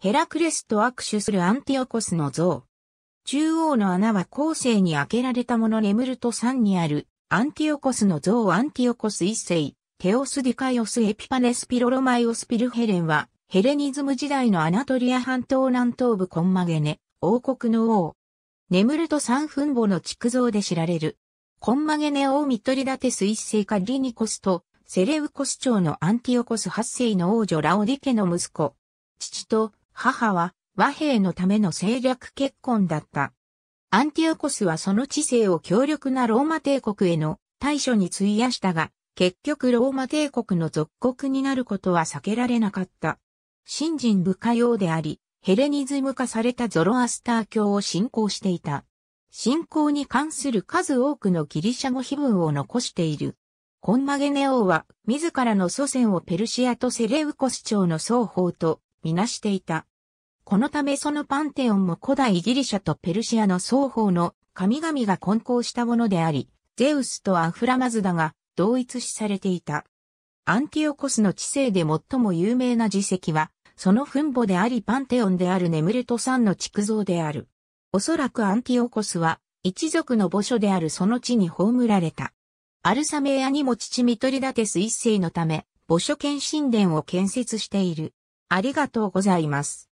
ヘラクレスと握手するアンティオコスの像。中央の穴は後世に開けられたもの眠ムルトにあるアンティオコスの像アンティオコス一世、テオスディカイオスエピパネスピロロマイオスピルヘレンはヘレニズム時代のアナトリア半島南東部コンマゲネ、王国の王。ネムルト分母の築像で知られる。コンマゲネ王ミトリダテス一世カリニコスとセレウコス朝のアンティオコス八世の王女ラオディケの息子。父と母は和平のための政略結婚だった。アンティオコスはその知性を強力なローマ帝国への対処に費やしたが、結局ローマ帝国の属国になることは避けられなかった。信心深下用であり、ヘレニズム化されたゾロアスター教を信仰していた。信仰に関する数多くのギリシャ語碑文を残している。コンマゲネ王は自らの祖先をペルシアとセレウコス朝の双方とみなしていた。このためそのパンテオンも古代ギリシャとペルシアの双方の神々が混交したものであり、ゼウスとアフラマズダが同一視されていた。アンティオコスの知性で最も有名な自石は、その墳墓でありパンテオンであるネムルト山の築造である。おそらくアンティオコスは、一族の墓所であるその地に葬られた。アルサメアにも父ミトリダテス一世のため、墓所兼神殿を建設している。ありがとうございます。